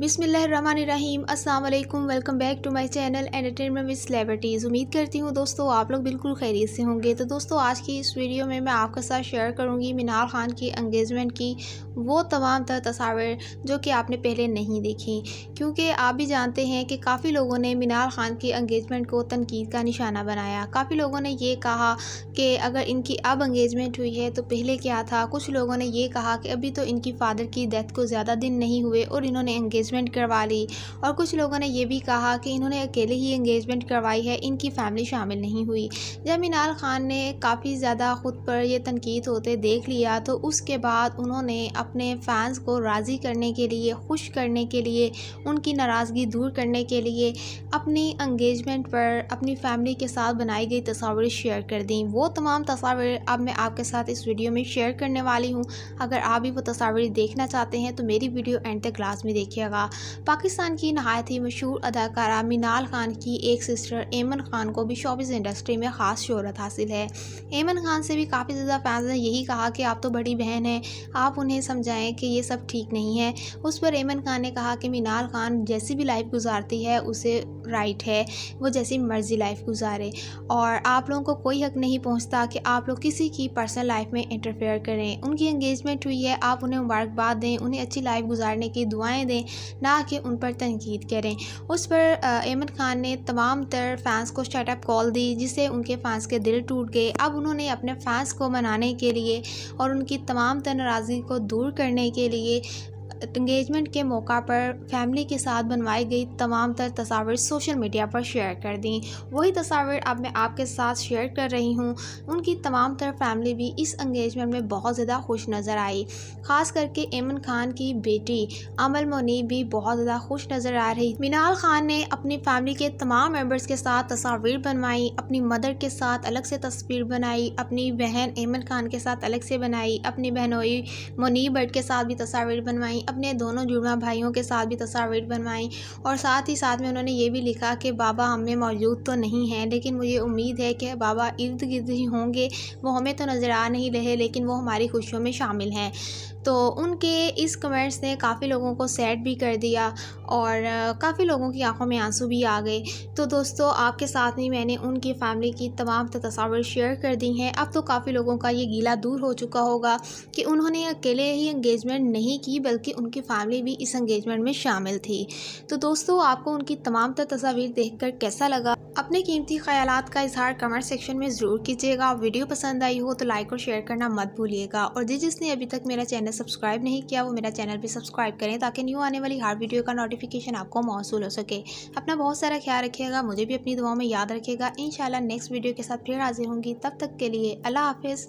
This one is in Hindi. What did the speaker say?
बिसमीम अल्लाम welcome back to my channel entertainment with celebrities उम्मीद करती हूँ दोस्तों आप लोग बिल्कुल खैरियत से होंगे तो दोस्तों आज की इस वीडियो में मैं आपके साथ शेयर करूँगी मीनार खान की एंगेजमेंट की वो तमाम तर तस्वीर जो कि आपने पहले नहीं देखी क्योंकि आप भी जानते हैं कि काफ़ी लोगों ने मीनार खान की एंगेजमेंट को तनकीद का निशाना बनाया काफ़ी लोगों ने यह कहा कि अगर इनकी अब एंगेजमेंट हुई है तो पहले क्या था कुछ लोगों ने यह कहा कि अभी तो इनकी फ़ादर की डेथ को ज़्यादा दिन नहीं हुए और इन्होंने एंगेज इंगेजमेंट करवा ली और कुछ लोगों ने यह भी कहा कि इन्होंने अकेले ही इंगेजमेंट करवाई है इनकी फ़ैमिली शामिल नहीं हुई जब मीनार ख़ान ने काफ़ी ज़्यादा ख़ुद पर यह तनकीद होते देख लिया तो उसके बाद उन्होंने अपने फ़ैंस को राज़ी करने के लिए खुश करने के लिए उनकी नाराज़गी दूर करने के लिए अपनी इंगेजमेंट पर अपनी फैमिली के साथ बनाई गई तस्वीरें शेयर कर दी वो तमाम तस्वीर अब मैं आपके साथ इस वीडियो में शेयर करने वाली हूँ अगर आप भी वो तस्वीर देखना चाहते हैं तो मेरी वीडियो एंड तक लास्ट में देखिएगा हुआ पाकिस्तान की नहायत ही मशहूर अदाकारा मीनाल खान की एक सिस्टर एमन खान को भी शॉबिस इंडस्ट्री में ख़ास शहरत हासिल है एमन खान से भी काफ़ी ज़्यादा फैंस ने यही कहा कि आप तो बड़ी बहन हैं आप उन्हें समझाएं कि ये सब ठीक नहीं है उस पर एमन खान ने कहा कि मीनाल खान जैसी भी लाइफ गुजारती है उसे राइट है वो जैसी मर्ज़ी लाइफ गुजारे और आप लोगों को कोई हक नहीं पहुंचता कि आप लोग किसी की पर्सनल लाइफ में इंटरफेयर करें उनकी एंगेजमेंट हुई है आप उन्हें मुबारकबाद दें उन्हें अच्छी लाइफ गुजारने की दुआएं दें ना कि उन पर तनकीद करें उस पर ऐमन खान ने तमाम तर फैंस को शटअप कॉल दी जिससे उनके फैंस के दिल टूट गए अब उन्होंने अपने फैंस को मनाने के लिए और उनकी तमाम तर नाराज़गी को दूर करने के लिए इंगेजमेंट के मौका पर फैमिली के साथ बनवाई गई तमाम तर तस्वीर सोशल मीडिया पर शेयर कर दी वही तस्वीर अब मैं आपके साथ शेयर कर रही हूँ उनकी तमाम तर फैमिली भी इस इंगेजमेंट में बहुत ज़्यादा खुश नज़र आई ख़ास करके एमन खान की बेटी अमल मोनी भी बहुत ज़्यादा खुश नज़र आ रही मीनाल खान ने अपनी फैमिली के तमाम मेम्बर्स के साथ तस्वीर बनवाई अपनी मदर के साथ अलग से तस्वीर बनाई अपनी बहन एमन खान के साथ अलग से बनाई अपनी बहनोई मोनी भट्ट के साथ भी तस्वीर बनवाई अपने दोनों जुड़वा भाइयों के साथ भी तस्वीर बनवाई और साथ ही साथ में उन्होंने ये भी लिखा कि बाबा हमें मौजूद तो नहीं हैं लेकिन मुझे उम्मीद है कि बाबा इर्द गिर्द ही होंगे वो हमें तो नज़र आ नहीं रहे लेकिन वो हमारी खुशियों में शामिल हैं तो उनके इस कमेंट्स ने काफ़ी लोगों को सैड भी कर दिया और काफ़ी लोगों की आंखों में आंसू भी आ गए तो दोस्तों आपके साथ ही मैंने उनकी फैमिली की तमाम तस्वीर शेयर कर दी हैं अब तो काफ़ी लोगों का ये गीला दूर हो चुका होगा कि उन्होंने अकेले ही इंगेजमेंट नहीं की बल्कि उनकी फैमिली भी इस एंगेजमेंट में शामिल थी तो दोस्तों आपको उनकी तमाम तर तस्वीर देखकर कैसा लगा अपने कीमती ख्याल का इजहार कमेंट सेक्शन में ज़रूर कीजिएगा वीडियो पसंद आई हो तो लाइक और शेयर करना मत भूलिएगा और जिस जिसने अभी तक मेरा चैनल सब्सक्राइब नहीं किया वो मेरा चैनल भी सब्सक्राइब करें ताकि न्यू आने वाली हर वीडियो का नोटिफिकेशन आपको मौसू हो सके अपना बहुत सारा ख्याल रखिएगा मुझे भी अपनी दुआओं में याद रखेगा इन नेक्स्ट वीडियो के साथ फिर हाजिर होंगी तब तक के लिए अल्लाह हाफिज़